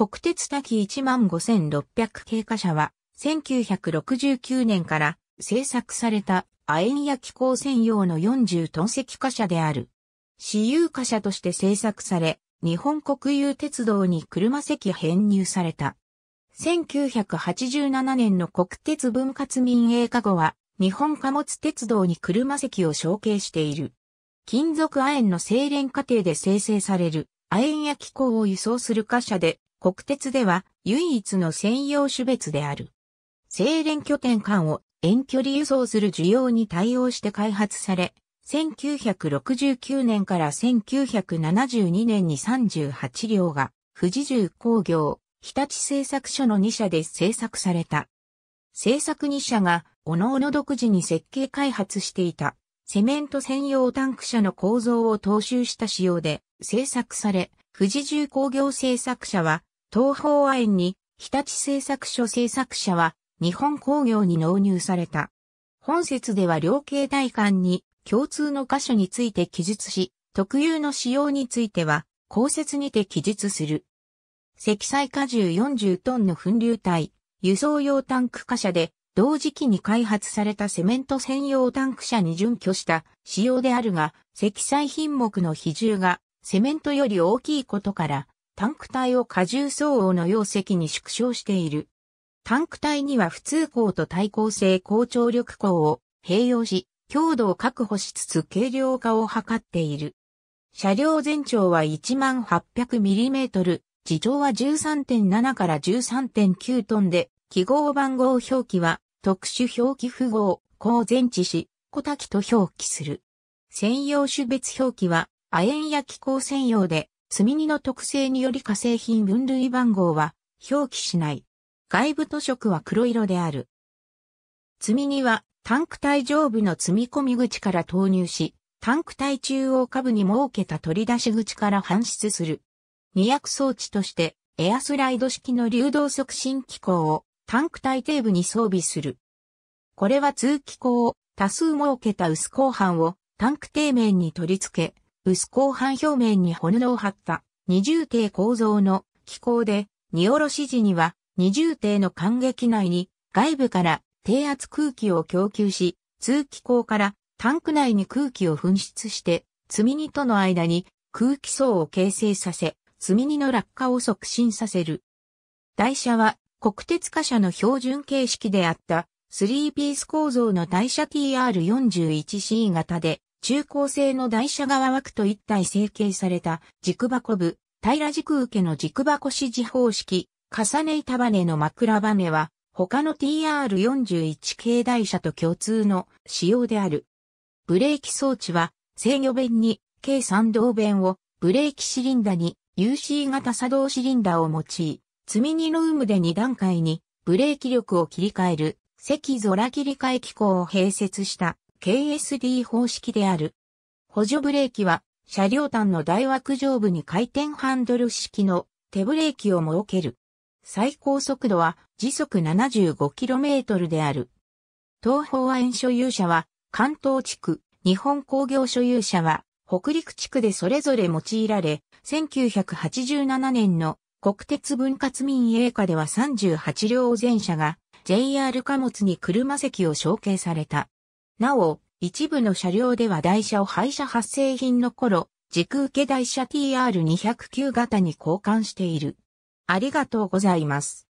国鉄滝15600経過車は、1969年から製作された亜鉛や気候専用の40トン石貨車である。私有貨車として製作され、日本国有鉄道に車席編入された。1987年の国鉄分割民営化後は、日本貨物鉄道に車席を承継している。金属亜鉛の精錬過程で生成される亜鉛や気候を輸送する貨車で、国鉄では唯一の専用種別である。精錬拠点間を遠距離輸送する需要に対応して開発され、1969年から1972年に38両が富士重工業、日立製作所の2社で製作された。製作2社が、各の独自に設計開発していた、セメント専用タンク車の構造を踏襲した仕様で製作され、富士重工業製作者は、東方亜鉛に日立製作所製作者は日本工業に納入された。本説では量形体間に共通の箇所について記述し、特有の仕様については公説にて記述する。積載荷重40トンの粉流体、輸送用タンク貨車で同時期に開発されたセメント専用タンク車に準拠した仕様であるが、積載品目の比重がセメントより大きいことからタンク体を荷重相応の容積に縮小している。タンク体には普通鋼と対抗性高張力鋼を併用し、強度を確保しつつ軽量化を図っている。車両全長は1 8 0 0 m m 自重は13.7から13.9トンで、記号番号表記は特殊表記符号、高全置し、小滝と表記する。専用種別表記は、亜鉛や気候専用で、積荷の特性により化成品分類番号は表記しない。外部塗色は黒色である。積荷はタンク体上部の積み込み口から投入し、タンク体中央下部に設けた取り出し口から搬出する。二役装置としてエアスライド式の流動促進機構をタンク体底部に装備する。これは通気口を多数設けた薄鋼板をタンク底面に取り付け、薄鋼板表面に骨を張った二重艇構造の機構で、荷下ろし時には二重艇の間隙内に外部から低圧空気を供給し、通気口からタンク内に空気を噴出して、積み荷との間に空気層を形成させ、積み荷の落下を促進させる。台車は国鉄貨車の標準形式であった3ピース構造の台車 TR41C 型で中高生の台車側枠と一体成形された軸箱部、平軸受けの軸箱支持方式、重ね板バネの枕バネは、他の TR41 系台車と共通の仕様である。ブレーキ装置は、制御弁に、計3動弁を、ブレーキシリンダに、UC 型作動シリンダを用い、積み荷の有無で2段階に、ブレーキ力を切り替える、赤空切り替え機構を併設した KSD 方式である。補助ブレーキは、車両端の大枠上部に回転ハンドル式の手ブレーキを設ける。最高速度は時速 75km である。東方園所有者は関東地区、日本工業所有者は北陸地区でそれぞれ用いられ、1987年の国鉄分割民営化では38両全車が JR 貨物に車席を承継された。なお、一部の車両では台車を廃車発生品の頃、軸受け台車 TR209 型に交換している。ありがとうございます。